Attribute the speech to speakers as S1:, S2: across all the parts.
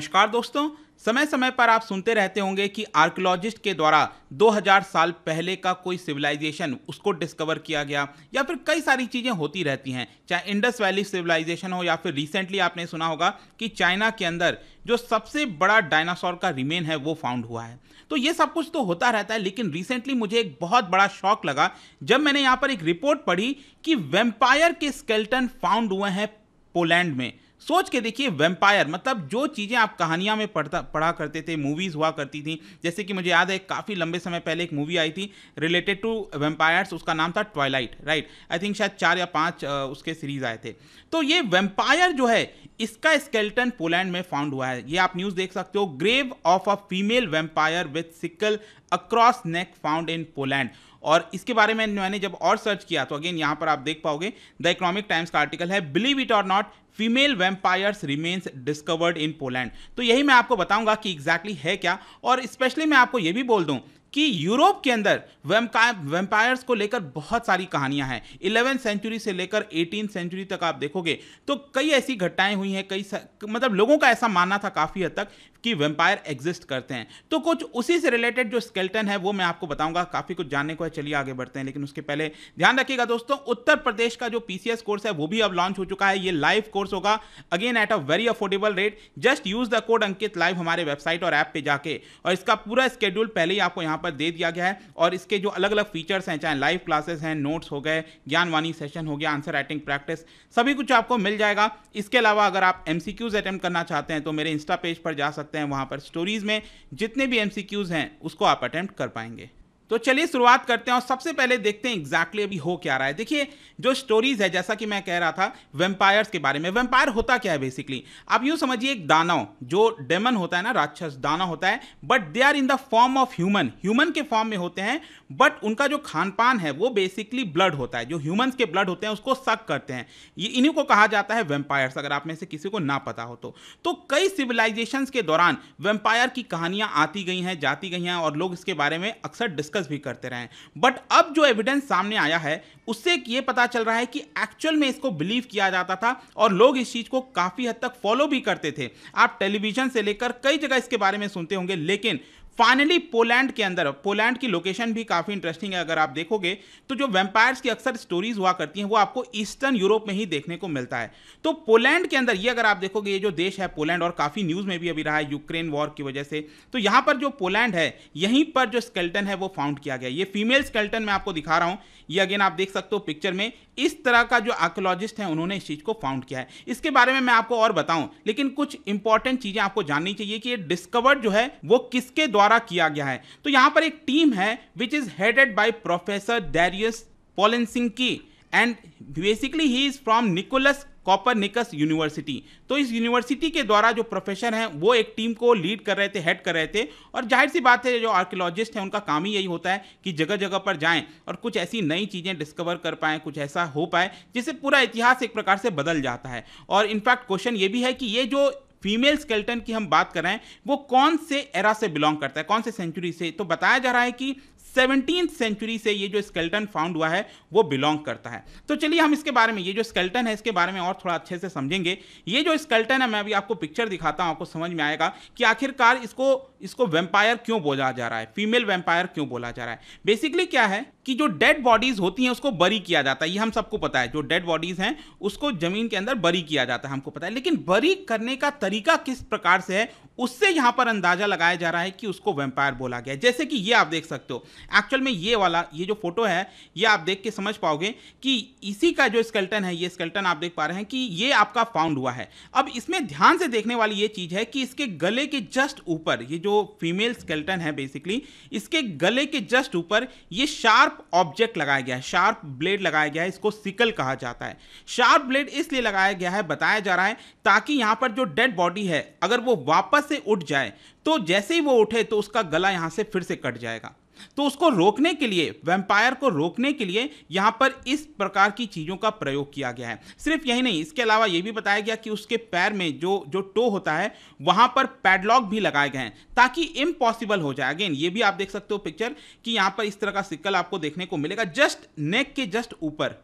S1: नमस्कार दोस्तों समय समय पर आप सुनते रहते होंगे कि आर्कियोलॉजिस्ट के द्वारा 2000 साल पहले का कोई सिविलाइजेशन उसको डिस्कवर किया गया या फिर कई सारी चीज़ें होती रहती हैं चाहे इंडस वैली सिविलाइजेशन हो या फिर रिसेंटली आपने सुना होगा कि चाइना के अंदर जो सबसे बड़ा डायनासोर का रिमेन है वो फाउंड हुआ है तो ये सब कुछ तो होता रहता है लेकिन रिसेंटली मुझे एक बहुत बड़ा शौक लगा जब मैंने यहाँ पर एक रिपोर्ट पढ़ी कि वेम्पायर के स्केल्टन फाउंड हुए हैं पोलैंड में सोच के देखिए वेम्पायर मतलब जो चीज़ें आप कहानियाँ में पढ़ता पढ़ा करते थे मूवीज़ हुआ करती थी जैसे कि मुझे याद है काफ़ी लंबे समय पहले एक मूवी आई थी रिलेटेड टू वेम्पायर्स उसका नाम था ट्वाइलाइट राइट आई थिंक शायद चार या पांच उसके सीरीज़ आए थे तो ये वेम्पायर जो है इसका स्केल्टन पोलैंड में फाउंड हुआ है ये आप न्यूज़ देख सकते हो grave of a female vampire with sickle across neck found in Poland और इसके बारे में मैंने जब और सर्च किया तो अगेन यहां पर आप देख पाओगे द इकोनॉमिक टाइम्स का आर्टिकल है बिलीव इट और not female vampires remains discovered in Poland तो यही मैं आपको बताऊंगा कि एग्जैक्टली exactly है क्या और स्पेशली मैं आपको यह भी बोल दूं कि यूरोप के अंदर वेम्पायर्स को लेकर बहुत सारी कहानियां हैं इलेवेंथ सेंचुरी से लेकर एटीन सेंचुरी तक आप देखोगे तो कई ऐसी घटनाएं हुई हैं कई मतलब लोगों का ऐसा मानना था काफ़ी हद तक कि वेम्पायर एग्जिस्ट करते हैं तो कुछ उसी से रिलेटेड जो स्केल्टन है वो मैं आपको बताऊंगा काफ़ी कुछ जानने को है चलिए आगे बढ़ते हैं लेकिन उसके पहले ध्यान रखिएगा दोस्तों उत्तर प्रदेश का जो पीसीएस कोर्स है वो भी अब लॉन्च हो चुका है ये लाइव कोर्स होगा again at a very affordable rate just use the code Ankit live हमारे वेबसाइट और ऐप पर जाके और इसका पूरा स्केड्यूल पहले ही आपको यहाँ पर दे दिया गया है और इसके जो अलग अलग फीचर्स हैं चाहे लाइव क्लासेस हैं नोट्स हो गए ज्ञानवाणी सेशन हो गया आंसर राइटिंग प्रैक्टिस सभी कुछ आपको मिल जाएगा इसके अलावा अगर आप एम सी अटैम्प्ट करना चाहते हैं तो मेरे इंस्टा पेज पर जा सकते हैं वहाँ पर स्टोरीज में जितने भी एम हैं उसको आप अटैम्प्ट कर पाएंगे तो चलिए शुरुआत करते हैं और सबसे पहले देखते हैं एग्जैक्टली exactly अभी हो क्या रहा है देखिए जो स्टोरीज है जैसा कि मैं कह रहा था वेम्पायर्स के बारे में वेम्पायर होता क्या है बेसिकली आप यूं समझिए एक दानव जो डेमन होता है ना राक्षस दानव होता है but they are in the form of human human के फॉर्म में होते हैं बट उनका जो खान पान है वो बेसिकली ब्लड होता है जो ह्यूमन के ब्लड होते हैं उसको सक करते हैं ये इन्हीं को कहा जाता है वेम्पायर्स अगर आप में से किसी को ना पता हो तो, तो कई सिविलाइजेशन के दौरान वेम्पायर की कहानियां आती गई हैं जाती गई हैं और लोग इसके बारे में अक्सर डिस्कस डिस्कस भी करते रहे बट अब जो एविडेंस सामने आया है उससे ये पता चल रहा है कि एक्चुअल में इसको बिलीव किया जाता था और लोग इस चीज़ को काफ़ी हद तक फॉलो भी करते थे आप टेलीविजन से लेकर कई जगह इसके बारे में सुनते होंगे लेकिन फाइनली पोलैंड के अंदर पोलैंड की लोकेशन भी काफ़ी इंटरेस्टिंग है अगर आप देखोगे तो जो वेम्पायर्स की अक्सर स्टोरीज हुआ करती हैं वो आपको ईस्टर्न यूरोप में ही देखने को मिलता है तो पोलैंड के अंदर ये अगर आप देखोगे ये जो देश है पोलैंड और काफ़ी न्यूज़ में भी अभी रहा है यूक्रेन वॉर की वजह से तो यहाँ पर जो पोलैंड है यहीं पर जो स्केल्टन है वो फाउंड किया गया ये फीमेल स्केल्टन मैं आपको दिखा रहा हूँ ये अगेन आप देख सकते हो पिक्चर में इस तरह का जो आर्कोलॉजिस्ट है उन्होंने इस चीज़ को फाउंड किया है इसके बारे में मैं आपको और बताऊं लेकिन कुछ इंपॉर्टेंट चीज़ें आपको जाननी चाहिए कि ये डिस्कवर्ड जो है वो किसके द्वारा द्वारा किया गया है तो यहां पर एक टीम है which is headed by professor Darius की and basically he is from Nicolaus Copernicus university तो इस यूनिवर्सिटी के द्वारा जो प्रोफेसर हैं वो एक टीम को लीड कर रहे थे हेड कर रहे थे और जाहिर सी बात है जो आर्कियोलॉजिस्ट हैं उनका काम ही यही होता है कि जगह जगह पर जाएं और कुछ ऐसी नई चीज़ें डिस्कवर कर पाएँ कुछ ऐसा हो पाए जिससे पूरा इतिहास एक प्रकार से बदल जाता है और इनफैक्ट क्वेश्चन ये भी है कि ये जो फीमेल स्केल्टन की हम बात कर रहे हैं वो कौन से एरा से बिलोंग करता है कौन से सेंचुरी से तो बताया जा रहा है कि सेवनटीन सेंचुरी से ये जो स्केल्टन फाउंड हुआ है वो बिलोंग करता है तो चलिए हम इसके बारे में ये जो स्केल्टन है इसके बारे में और थोड़ा अच्छे से समझेंगे ये जो स्केल्टन है मैं अभी आपको पिक्चर दिखाता हूँ आपको समझ में आएगा कि आखिरकार इसको इसको वेम्पायर क्यों बोला जा रहा है फीमेल वेम्पायर क्यों बोला जा रहा है बेसिकली क्या है कि जो डेड बॉडीज होती हैं उसको बरी किया जाता है ये हम सबको पता है जो डेड बॉडीज हैं उसको जमीन के अंदर बरी किया जाता है हमको पता है लेकिन बरी करने का तरीका किस प्रकार से है उससे यहां पर अंदाजा लगाया जा रहा है कि उसको वेम्पायर बोला गया जैसे कि ये आप देख सकते हो एक्चुअल में ये वाला ये जो फोटो है ये आप देख के समझ पाओगे कि इसी का जो स्केल्टन है ये स्केल्टन आप देख पा रहे हैं कि ये आपका फाउंड हुआ है अब इसमें ध्यान से देखने वाली ये चीज़ है कि इसके गले के जस्ट ऊपर ये जो फीमेल स्केल्टन है बेसिकली इसके गले के जस्ट ऊपर ये शार्प ऑब्जेक्ट लगाया गया है शार्प ब्लेड लगाया गया है इसको सिकल कहा जाता है शार्प ब्लेड इसलिए लगाया गया है बताया जा रहा है ताकि यहाँ पर जो डेड बॉडी है अगर वो वापस से उठ जाए तो जैसे ही वो उठे तो उसका गला यहाँ से फिर से कट जाएगा तो उसको रोकने के लिए वेम्पायर को रोकने के लिए यहाँ पर इस प्रकार की चीज़ों का प्रयोग किया गया है सिर्फ यही नहीं इसके अलावा ये भी बताया गया कि उसके पैर में जो जो टो होता है वहाँ पर पैडलॉक भी लगाए गए हैं ताकि इम्पॉसिबल हो जाए अगेन ये भी आप देख सकते हो पिक्चर कि यहाँ पर इस तरह का सिक्कल आपको देखने को मिलेगा जस्ट नेक के जस्ट ऊपर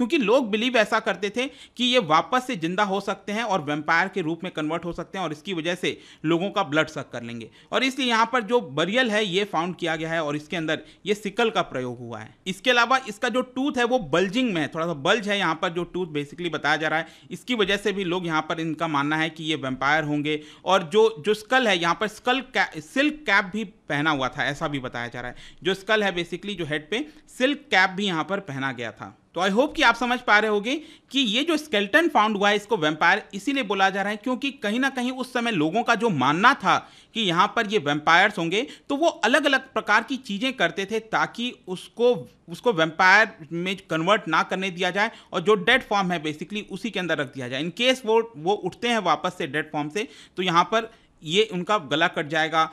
S1: क्योंकि लोग बिलीव ऐसा करते थे कि ये वापस से जिंदा हो सकते हैं और वेम्पायर के रूप में कन्वर्ट हो सकते हैं और इसकी वजह से लोगों का ब्लड सक कर लेंगे और इसलिए यहाँ पर जो बरियल है ये फाउंड किया गया है और इसके अंदर ये सिकल का प्रयोग हुआ है इसके अलावा इसका जो टूथ है वो बल्जिंग में है थोड़ा सा बल्ज है यहाँ पर जो टूथ बेसिकली बताया जा रहा है इसकी वजह से भी लोग यहाँ पर इनका मानना है कि ये वेम्पायर होंगे और जो जो स्कल है यहाँ पर स्कल सिल्क कैप भी पहना हुआ था ऐसा भी बताया जा रहा है जो स्कल है बेसिकली जो हेड पे सिल्क कैप भी यहाँ पर पहना गया था तो आई होप कि आप समझ पा रहे होंगे कि ये जो स्केल्टन फाउंड हुआ है इसको वेम्पायर इसीलिए बोला जा रहा है क्योंकि कहीं ना कहीं उस समय लोगों का जो मानना था कि यहाँ पर ये वेम्पायर्स होंगे तो वो अलग अलग प्रकार की चीज़ें करते थे ताकि उसको उसको वेम्पायर में कन्वर्ट ना करने दिया जाए और जो डेड फॉर्म है बेसिकली उसी के अंदर रख दिया जाए इनकेस वो वो उठते हैं वापस से डेड फॉर्म से तो यहाँ पर ये उनका गला कट जाएगा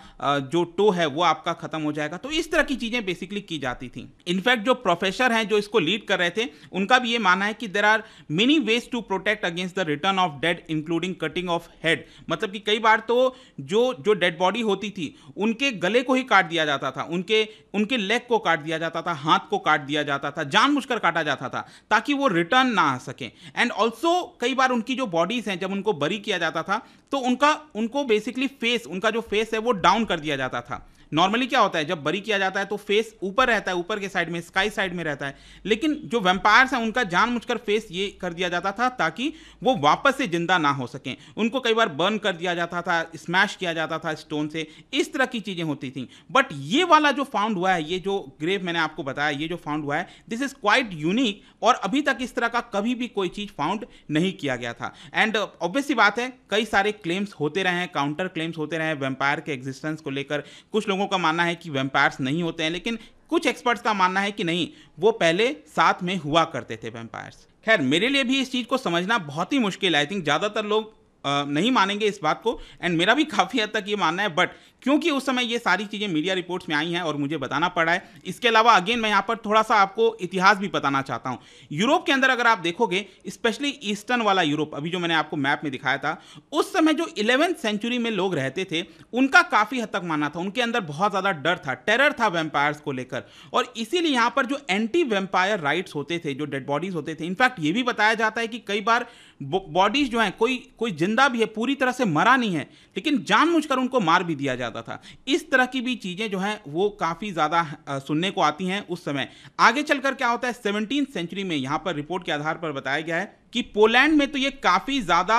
S1: जो टो है वो आपका ख़त्म हो जाएगा तो इस तरह की चीज़ें बेसिकली की जाती थी इनफैक्ट जो प्रोफेसर हैं जो इसको लीड कर रहे थे उनका भी ये मानना है कि there are many ways to protect against the return of dead including cutting off head मतलब कि कई बार तो जो जो डेड बॉडी होती थी उनके गले को ही काट दिया जाता था उनके उनके लेग को काट दिया जाता था हाथ को काट दिया जाता था जानबूझकर काटा जाता था ताकि वो रिटर्न ना आ सके एंड ऑल्सो कई बार उनकी जो बॉडीज़ हैं जब उनको बरी किया जाता था तो उनका उनको बेसिक बेसिकली फेस उनका जो फेस है वो डाउन कर दिया जाता था नॉर्मली क्या होता है जब बरी किया जाता है तो फेस ऊपर रहता है ऊपर के साइड में स्काई साइड में रहता है लेकिन जो वेम्पायर्स हैं उनका मुझकर फेस ये कर दिया जाता था ताकि वो वापस से जिंदा ना हो सकें उनको कई बार बर्न कर दिया जाता था स्मैश किया जाता था स्टोन से इस तरह की चीज़ें होती थी बट ये वाला जो फाउंड हुआ है ये जो ग्रेव मैंने आपको बताया ये जो फाउंड हुआ है दिस इज़ क्वाइट यूनिक और अभी तक इस तरह का कभी भी कोई चीज़ फाउंड नहीं किया गया था एंड ऑब्वियसली बात है कई सारे क्लेम्स होते रहे हैं काउंटर क्लेम्स होते रहे हैं वेम्पायर के एग्जिस्टेंस को लेकर कुछ लोग लोगों का मानना है कि वेम्पायर्स नहीं होते हैं लेकिन कुछ एक्सपर्ट्स का मानना है कि नहीं वो पहले साथ में हुआ करते थे वेम्पायर्स खैर मेरे लिए भी इस चीज़ को समझना बहुत ही मुश्किल है आई थिंक ज़्यादातर लोग नहीं मानेंगे इस बात को एंड मेरा भी काफ़ी हद तक ये मानना है बट क्योंकि उस समय ये सारी चीज़ें मीडिया रिपोर्ट्स में आई हैं और मुझे बताना पड़ा है इसके अलावा अगेन मैं यहाँ पर थोड़ा सा आपको इतिहास भी बताना चाहता हूँ यूरोप के अंदर अगर आप देखोगे स्पेशली ईस्टर्न वाला यूरोप अभी जो मैंने आपको मैप में दिखाया था उस समय जो इलेवेंथ सेंचुरी में लोग रहते थे उनका काफ़ी हद तक मानना था उनके अंदर बहुत ज़्यादा डर था टेरर था वेम्पायर्स को लेकर और इसीलिए यहाँ पर जो एंटी वेम्पायर राइट्स होते थे जो डेड बॉडीज होते थे इनफैक्ट ये भी बताया जाता है कि कई बार बॉडीज जो हैं कोई कोई जिंदा भी है पूरी तरह से मरा नहीं है लेकिन जानबूझकर उनको मार भी दिया जाता था इस तरह की भी चीज़ें जो हैं वो काफ़ी ज़्यादा सुनने को आती हैं उस समय आगे चलकर क्या होता है सेवनटीन सेंचुरी में यहाँ पर रिपोर्ट के आधार पर बताया गया है कि पोलैंड में तो ये काफ़ी ज़्यादा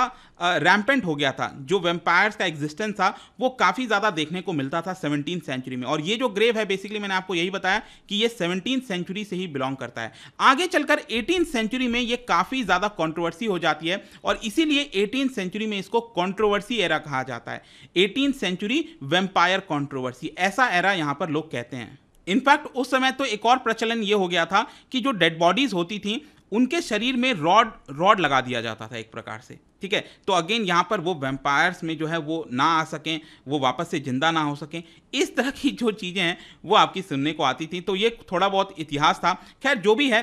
S1: रैम्पेंट हो गया था जो वेम्पायर्स का एग्जिस्टेंस था वो काफ़ी ज़्यादा देखने को मिलता था सेवनटीन सेंचुरी में और ये जो ग्रेव है बेसिकली मैंने आपको यही बताया कि ये सेवनटीन सेंचुरी से ही बिलोंग करता है आगे चलकर एटीन सेंचुरी में ये काफ़ी ज़्यादा कॉन्ट्रोवर्सी हो जाती है और इसीलिए एटीन सेंचुरी में इसको कॉन्ट्रोवर्सी एरा कहा जाता है एटीन सेंचुरी वेम्पायर कॉन्ट्रोवर्सी ऐसा एरा यहाँ पर लोग कहते हैं इनफैक्ट उस समय तो एक और प्रचलन ये हो गया था कि जो डेड बॉडीज होती थी उनके शरीर में रॉड रॉड लगा दिया जाता था एक प्रकार से ठीक है तो अगेन यहाँ पर वो वेम्पायर्स में जो है वो ना आ सकें वो वापस से ज़िंदा ना हो सकें इस तरह की जो चीज़ें हैं वो आपकी सुनने को आती थी तो ये थोड़ा बहुत इतिहास था खैर जो भी है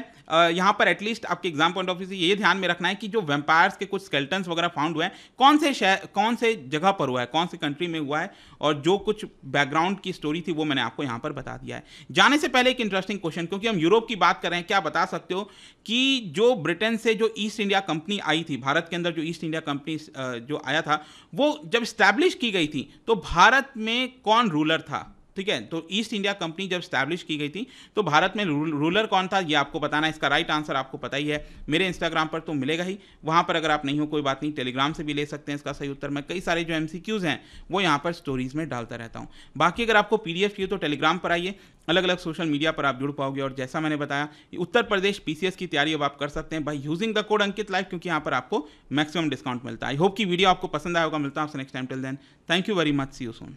S1: यहाँ पर एटलीस्ट आपके एग्जाम पॉइंट ऑफ व्यू से ये ध्यान में रखना है कि जो वेम्पायर्स के कुछ स्केल्टन्स वगैरह फाउंड हुए हैं कौन से शहर कौन से जगह पर हुआ है कौन से कंट्री में हुआ है और जो कुछ बैकग्राउंड की स्टोरी थी वो मैंने आपको यहाँ पर बता दिया है जाने से पहले एक इंटरेस्टिंग क्वेश्चन क्योंकि हम यूरोप की बात कर रहे हैं क्या बता सकते हो कि जो ब्रिटेन से जो ईस्ट इंडिया कंपनी आई थी भारत के अंदर जो ईस्ट इंडिया कंपनी जो आया था वो जब स्टैब्लिश की गई थी तो भारत में कौन रूलर था ठीक है तो ईस्ट इंडिया कंपनी जब स्टैब्लिश की गई थी तो भारत में रूलर कौन था ये आपको बताना इसका राइट आंसर आपको पता ही है मेरे इंस्टाग्राम पर तो मिलेगा ही वहाँ पर अगर आप नहीं हो कोई बात नहीं टेलीग्राम से भी ले सकते हैं इसका सही उत्तर मैं कई सारे जो एम हैं वो यहाँ पर स्टोरीज़ में डालता रहता हूँ बाकी अगर आपको पी चाहिए तो टेलीग्राम पर आइए अलग अलग सोशल मीडिया पर आप जुड़ पाओगे और जैसा मैंने बताया उत्तर प्रदेश पी की तैयारी अब आप कर सकते हैं by using the code Ankit life क्योंकि यहाँ पर आपको मैक्सिमम डिस्काउंट मिलता है आई होप कि वीडियो आपको पसंद आएगा मिलता है आपसे next time till then thank you very much see you Son